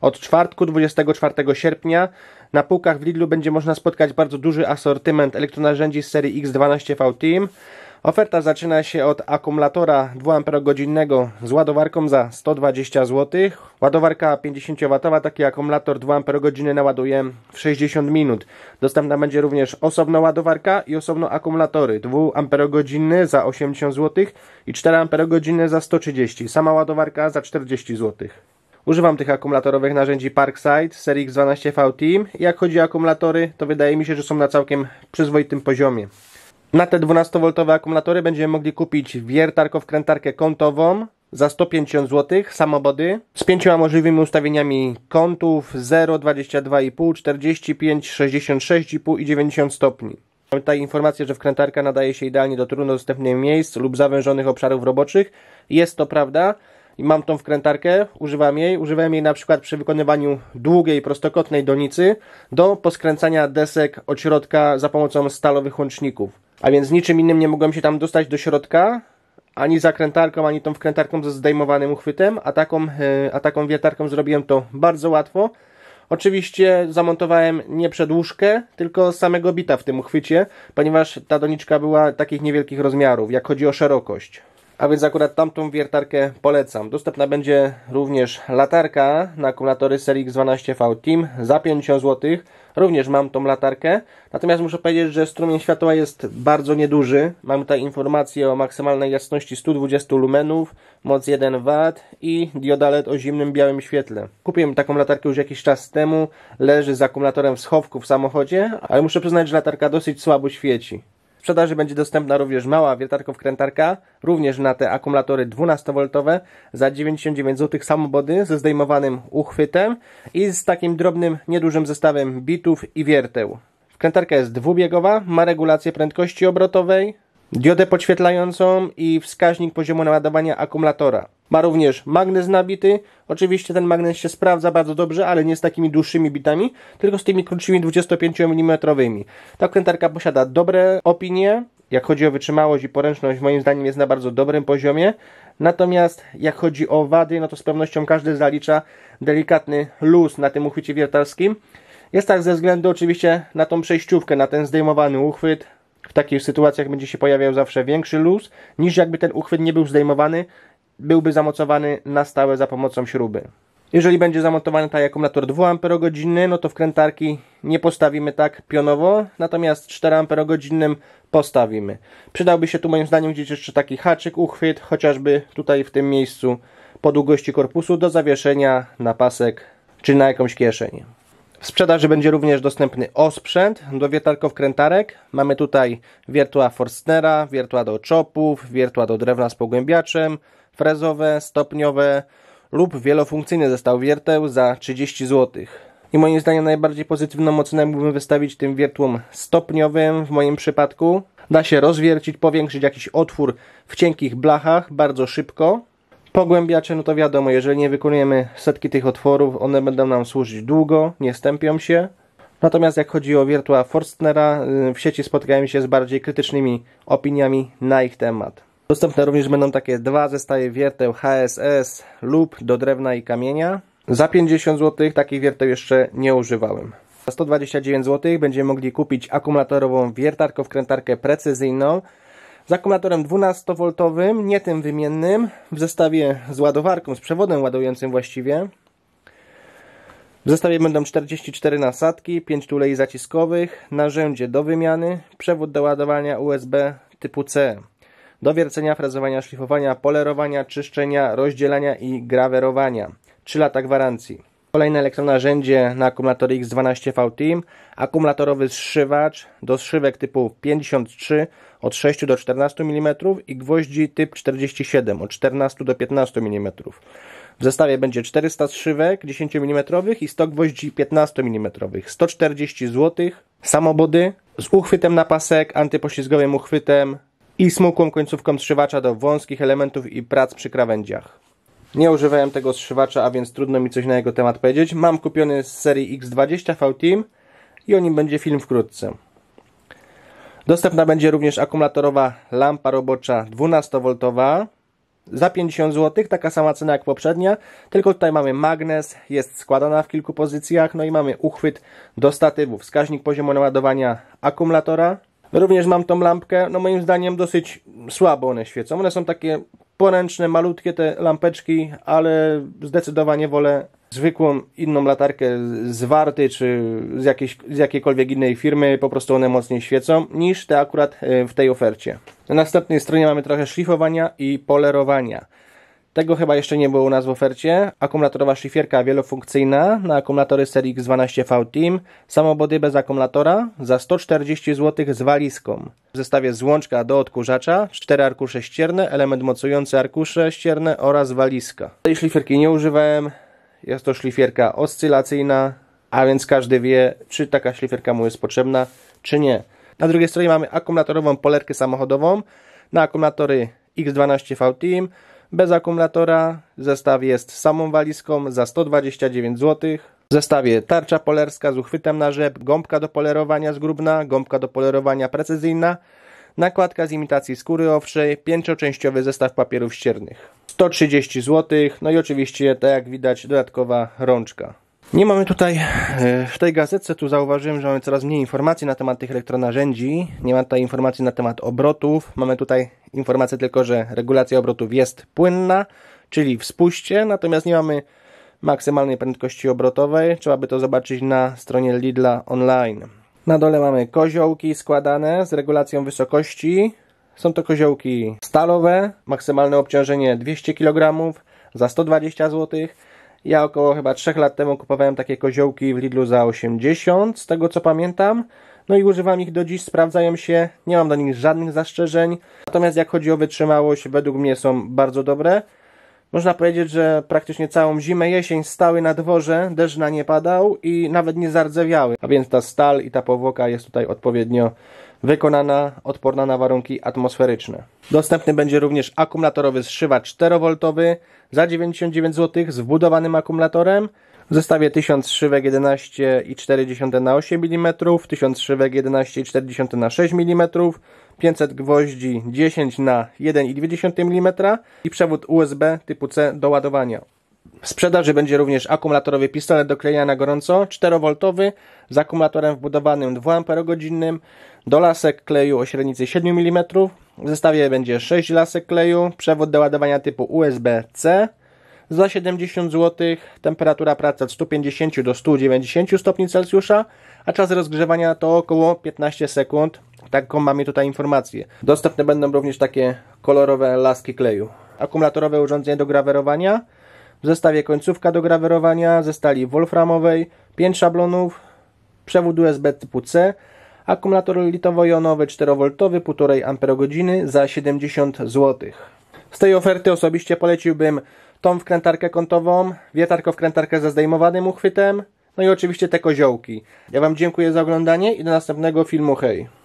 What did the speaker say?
Od czwartku 24 sierpnia na półkach w Lidlu będzie można spotkać bardzo duży asortyment elektronarzędzi z serii X12V Team. Oferta zaczyna się od akumulatora 2 amperogodzinnego z ładowarką za 120 zł. Ładowarka 50W, taki akumulator 2 amperogodziny naładuje w 60 minut. Dostępna będzie również osobna ładowarka i osobno akumulatory 2Ah za 80 zł i 4 amperogodziny za 130 Sama ładowarka za 40 zł. Używam tych akumulatorowych narzędzi Parkside serii X12V Team. Jak chodzi o akumulatory, to wydaje mi się, że są na całkiem przyzwoitym poziomie. Na te 12V akumulatory będziemy mogli kupić wiertarko-wkrętarkę kątową za 150 zł, samobody, z pięcioma możliwymi ustawieniami kątów 0, 22,5, 45, 66,5 i 90 stopni. Mamy tutaj informację, że wkrętarka nadaje się idealnie do trudno dostępnych miejsc lub zawężonych obszarów roboczych. Jest to prawda i mam tą wkrętarkę, używam jej. Używam jej na przykład przy wykonywaniu długiej, prostokątnej donicy do poskręcania desek od środka za pomocą stalowych łączników. A więc niczym innym nie mogłem się tam dostać do środka, ani zakrętarką, ani tą wkrętarką ze zdejmowanym uchwytem, a taką, e, a taką wiertarką zrobiłem to bardzo łatwo. Oczywiście zamontowałem nie przedłużkę, tylko samego bita w tym uchwycie, ponieważ ta doniczka była takich niewielkich rozmiarów, jak chodzi o szerokość. A więc akurat tamtą wiertarkę polecam. Dostępna będzie również latarka na akumulatory serii X12V Team za 50 zł. Również mam tą latarkę. Natomiast muszę powiedzieć, że strumień światła jest bardzo nieduży. Mam tutaj informację o maksymalnej jasności 120 lumenów, moc 1W i dioda LED o zimnym białym świetle. Kupiłem taką latarkę już jakiś czas temu. Leży z akumulatorem w schowku w samochodzie, ale muszę przyznać, że latarka dosyć słabo świeci. W sprzedaży będzie dostępna również mała wiertarko-wkrętarka, również na te akumulatory 12V za 99 zł samobody ze zdejmowanym uchwytem i z takim drobnym, niedużym zestawem bitów i wierteł. Wkrętarka jest dwubiegowa, ma regulację prędkości obrotowej, diodę podświetlającą i wskaźnik poziomu naładowania akumulatora. Ma również magnes nabity. Oczywiście ten magnes się sprawdza bardzo dobrze, ale nie z takimi dłuższymi bitami, tylko z tymi krótszymi 25 mm. Ta krętarka posiada dobre opinie. Jak chodzi o wytrzymałość i poręczność, moim zdaniem jest na bardzo dobrym poziomie. Natomiast jak chodzi o wady, no to z pewnością każdy zalicza delikatny luz na tym uchwycie wiertarskim. Jest tak ze względu oczywiście na tą przejściówkę, na ten zdejmowany uchwyt. W takich sytuacjach będzie się pojawiał zawsze większy luz niż jakby ten uchwyt nie był zdejmowany, byłby zamocowany na stałe za pomocą śruby. Jeżeli będzie zamontowany tak akumulator 2 Ah, no to wkrętarki nie postawimy tak pionowo, natomiast 4 Ah postawimy. Przydałby się tu moim zdaniem gdzieś jeszcze taki haczyk, uchwyt, chociażby tutaj w tym miejscu po długości korpusu do zawieszenia na pasek czy na jakąś kieszeń. W sprzedaży będzie również dostępny osprzęt do wiertarko-wkrętarek. Mamy tutaj wiertła Forstnera, wiertła do czopów, wiertła do drewna z pogłębiaczem, frezowe, stopniowe lub wielofunkcyjne zestaw wierteł za 30 zł. I moim zdaniem najbardziej pozytywną ocenę mógłbym wystawić tym wiertłom stopniowym w moim przypadku. Da się rozwiercić, powiększyć jakiś otwór w cienkich blachach bardzo szybko. Pogłębiacze, no to wiadomo, jeżeli nie wykonujemy setki tych otworów, one będą nam służyć długo, nie stępią się. Natomiast jak chodzi o wiertła Forstnera, y, w sieci spotkałem się z bardziej krytycznymi opiniami na ich temat. Dostępne również będą takie dwa zestawy wierteł HSS lub do drewna i kamienia. Za 50 zł takich wierteł jeszcze nie używałem. Za 129 zł będziemy mogli kupić akumulatorową wiertarko-wkrętarkę precyzyjną z akumulatorem 12V, nie tym wymiennym, w zestawie z ładowarką, z przewodem ładującym właściwie. W zestawie będą 44 nasadki, 5 tulei zaciskowych, narzędzie do wymiany, przewód do ładowania USB typu C do wiercenia, frezowania, szlifowania, polerowania, czyszczenia, rozdzielania i grawerowania. 3 lata gwarancji. Kolejne elektronarzędzie na akumulator X12V Team, akumulatorowy zszywacz do zszywek typu 53 od 6 do 14 mm i gwoździ typ 47 od 14 do 15 mm. W zestawie będzie 400 zszywek 10 mm i 100 gwoździ 15 mm, 140 zł, samobody z uchwytem na pasek, antypoślizgowym uchwytem, i smukłą końcówką zszywacza do wąskich elementów i prac przy krawędziach. Nie używałem tego zszywacza, a więc trudno mi coś na jego temat powiedzieć. Mam kupiony z serii X20 V-Team i o nim będzie film wkrótce. Dostępna będzie również akumulatorowa lampa robocza 12V za 50 zł, taka sama cena jak poprzednia, tylko tutaj mamy magnes, jest składana w kilku pozycjach, no i mamy uchwyt do statywu, wskaźnik poziomu naładowania akumulatora, Również mam tą lampkę, no moim zdaniem dosyć słabo one świecą. One są takie poręczne, malutkie te lampeczki, ale zdecydowanie wolę zwykłą inną latarkę z Warty czy z, jakiejś, z jakiejkolwiek innej firmy, po prostu one mocniej świecą niż te akurat e, w tej ofercie. Na następnej stronie mamy trochę szlifowania i polerowania. Tego chyba jeszcze nie było u nas w ofercie. Akumulatorowa szlifierka wielofunkcyjna na akumulatory serii X12V Team. Samobody bez akumulatora za 140 zł z walizką. W zestawie złączka do odkurzacza, cztery arkusze ścierne, element mocujący arkusze ścierne oraz walizka. Tej szlifierki nie używałem. Jest to szlifierka oscylacyjna, a więc każdy wie, czy taka szlifierka mu jest potrzebna, czy nie. Na drugiej stronie mamy akumulatorową polerkę samochodową na akumulatory X12V Team bez akumulatora. Zestaw jest samą walizką za 129 zł. W zestawie tarcza polerska z uchwytem na rzep, gąbka do polerowania zgrubna, gąbka do polerowania precyzyjna, nakładka z imitacji skóry owczej, pięcioczęściowy zestaw papierów ściernych. 130 zł, no i oczywiście, tak jak widać, dodatkowa rączka. Nie mamy tutaj, e, w tej gazetce tu zauważyłem, że mamy coraz mniej informacji na temat tych elektronarzędzi. Nie ma tutaj informacji na temat obrotów. Mamy tutaj informację tylko, że regulacja obrotów jest płynna, czyli w spuście, natomiast nie mamy maksymalnej prędkości obrotowej. Trzeba by to zobaczyć na stronie Lidla online. Na dole mamy koziołki składane z regulacją wysokości. Są to koziołki stalowe, maksymalne obciążenie 200 kg za 120 zł ja około chyba 3 lat temu kupowałem takie koziołki w Lidlu za 80, z tego co pamiętam. No i używam ich do dziś, sprawdzają się, nie mam do nich żadnych zastrzeżeń. Natomiast jak chodzi o wytrzymałość, według mnie są bardzo dobre. Można powiedzieć, że praktycznie całą zimę, jesień stały na dworze, deszcz na nie padał i nawet nie zardzewiały. A więc ta stal i ta powłoka jest tutaj odpowiednio wykonana, odporna na warunki atmosferyczne. Dostępny będzie również akumulatorowy zszywa 4V za 99 zł z wbudowanym akumulatorem. W zestawie 1000 szywek 11,4 na 8 mm, 1000 szywek 11,4 na 6 mm, 500 gwoździ 10 na 1,2 mm i przewód USB typu C do ładowania. W sprzedaży będzie również akumulatorowy pistolet do klejenia na gorąco, 4V z akumulatorem wbudowanym 2Ah, do lasek kleju o średnicy 7 mm. W zestawie będzie 6 lasek kleju, przewód do ładowania typu USB-C za 70 zł, temperatura pracy od 150 do 190 stopni Celsjusza, a czas rozgrzewania to około 15 sekund Taką mamy tutaj informację. Dostępne będą również takie kolorowe laski kleju. Akumulatorowe urządzenie do grawerowania, w zestawie końcówka do grawerowania, ze stali wolframowej, 5 szablonów, przewód USB typu C, akumulator litowo-jonowy 4V 1,5 Ah za 70 zł. Z tej oferty osobiście poleciłbym tą wkrętarkę kątową, wietarko wkrętarkę ze zdejmowanym uchwytem, no i oczywiście te koziołki. Ja Wam dziękuję za oglądanie i do następnego filmu. Hej!